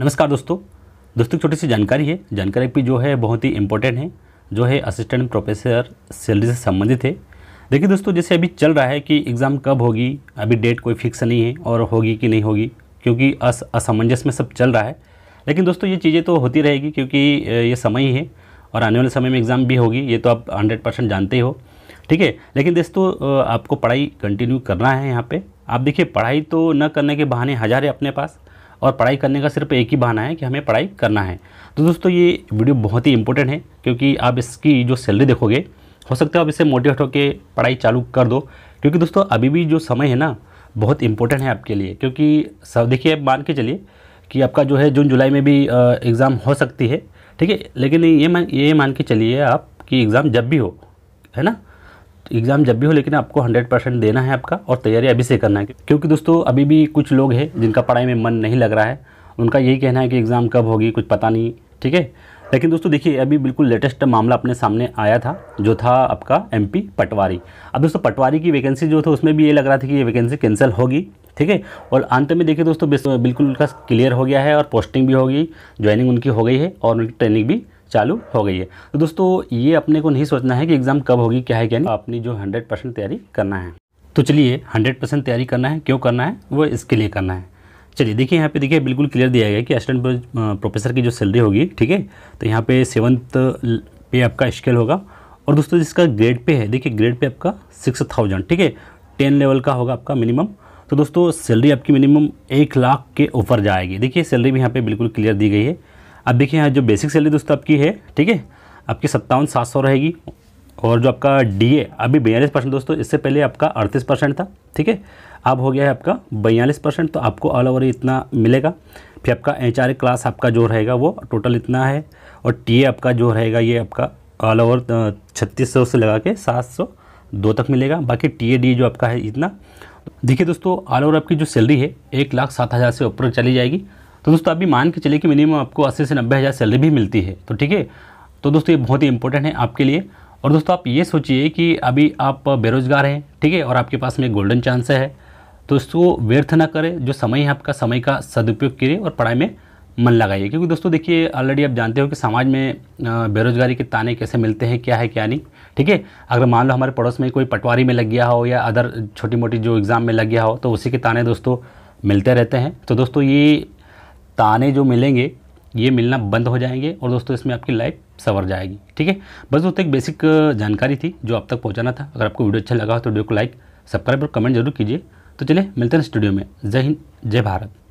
नमस्कार दोस्तों दोस्तों छोटी सी जानकारी है जानकारी भी जो है बहुत ही इम्पोर्टेंट है जो है असिस्टेंट प्रोफेसर सैलरी से संबंधित है देखिए दोस्तों जैसे अभी चल रहा है कि एग्ज़ाम कब होगी अभी डेट कोई फिक्स नहीं है और होगी कि नहीं होगी क्योंकि अस असमंजस में सब चल रहा है लेकिन दोस्तों ये चीज़ें तो होती रहेगी क्योंकि ये समय ही है और आने वाले समय में एग्ज़ाम भी होगी ये तो आप हंड्रेड परसेंट जानते हो ठीक है लेकिन दोस्तों आपको पढ़ाई कंटिन्यू करना है यहाँ पर आप देखिए पढ़ाई तो न करने के बहाने हज़ार है अपने पास और पढ़ाई करने का सिर्फ एक ही बहाना है कि हमें पढ़ाई करना है तो दोस्तों ये वीडियो बहुत ही इंपॉर्टेंट है क्योंकि आप इसकी जो सैलरी देखोगे हो सकता है आप इसे मोटिवेट होकर पढ़ाई चालू कर दो क्योंकि दोस्तों अभी भी जो समय है ना बहुत इंपॉर्टेंट है आपके लिए क्योंकि सब देखिए आप मान के चलिए कि आपका जो है जून जुलाई में भी एग्ज़ाम हो सकती है ठीक है लेकिन ये मान ये मान के चलिए आप कि एग्ज़ाम जब भी हो है ना एग्ज़ाम जब भी हो लेकिन आपको हंड्रेड परसेंट देना है आपका और तैयारी अभी से करना है क्योंकि दोस्तों अभी भी कुछ लोग हैं जिनका पढ़ाई में मन नहीं लग रहा है उनका यही कहना है कि एग्ज़ाम कब होगी कुछ पता नहीं ठीक है लेकिन दोस्तों देखिए अभी बिल्कुल लेटेस्ट मामला अपने सामने आया था जो था आपका एम पटवारी अब दोस्तों पटवारी की वैकेंसी जो थी उसमें भी ये लग रहा था कि ये वैकेंसी कैंसिल होगी ठीक है और अंत में देखिए दोस्तों बिल्कुल उनका क्लियर हो गया है और पोस्टिंग भी होगी ज्वाइनिंग उनकी हो गई है और उनकी ट्रेनिंग भी चालू हो गई है तो दोस्तों ये अपने को नहीं सोचना है कि एग्ज़ाम कब होगी क्या है क्या नहीं अपनी जो हंड्रेड परसेंट तैयारी करना है तो चलिए हंड्रेड परसेंट तैयारी करना है क्यों करना है वो इसके लिए करना है चलिए देखिए यहाँ पे देखिए बिल्कुल क्लियर दिया गया कि असिस्टेंट प्रोफेसर की जो सैलरी होगी ठीक है तो यहाँ पे सेवन्थ पे आपका स्केल होगा और दोस्तों जिसका ग्रेड पे है देखिए ग्रेड पे आपका सिक्स थाउजेंड ठीक है टेन लेवल का होगा आपका मिनिमम तो दोस्तों सैलरी आपकी मिनिमम एक लाख के ऊपर जाएगी देखिए सैलरी भी यहाँ पे बिल्कुल क्लियर दी गई है अब देखिए यहाँ जो बेसिक सैलरी दोस्तों आपकी है ठीक है आपकी सत्तावन सात सौ रहेगी और जो आपका डी अभी बयालीस परसेंट दोस्तों इससे पहले आपका अड़तीस परसेंट था ठीक है अब हो गया है आपका बयालीस परसेंट तो आपको ऑल ओवर इतना मिलेगा फिर आपका एच क्लास आपका जो रहेगा वो टोटल इतना है और टी आपका जो रहेगा ये आपका ऑल ओवर छत्तीस सौ से लगा के सात सौ दो तक मिलेगा बाकी टी ए डी जो आपका है इतना देखिए दोस्तों ऑल ओवर आपकी जो सैलरी है एक लाख सात हज़ार से ऊपर चली जाएगी तो दोस्तों अभी मान के चलिए कि मिनिमम आपको अस्सी से नब्बे हज़ार सैलरी भी मिलती है तो ठीक है तो दोस्तों ये बहुत ही इंपॉर्टेंट है आपके लिए और दोस्तों आप ये सोचिए कि अभी आप बेरोजगार हैं ठीक है और आपके पास में गोल्डन चांस है तो इसको व्यर्थ ना करें जो समय है आपका समय का सदुपयोग करिए और पढ़ाई में मन लगाइए क्योंकि दोस्तों देखिए ऑलरेडी आप जानते हो कि समाज में बेरोजगारी के ताने कैसे मिलते हैं क्या है क्या नहीं ठीक है अगर मान लो हमारे पड़ोस में कोई पटवारी में लग गया हो या अदर छोटी मोटी जो एग्ज़ाम में लग गया हो तो उसी के ताने दोस्तों मिलते रहते हैं तो दोस्तों ये ताने जो मिलेंगे ये मिलना बंद हो जाएंगे और दोस्तों इसमें आपकी लाइफ सवर जाएगी ठीक है बस दोस्तों एक बेसिक जानकारी थी जो आप तक पहुँचाना था अगर आपको वीडियो अच्छा लगा हो तो वीडियो को लाइक सब्सक्राइब और कमेंट जरूर कीजिए तो चलिए मिलते हैं स्टूडियो में जय हिंद जय भारत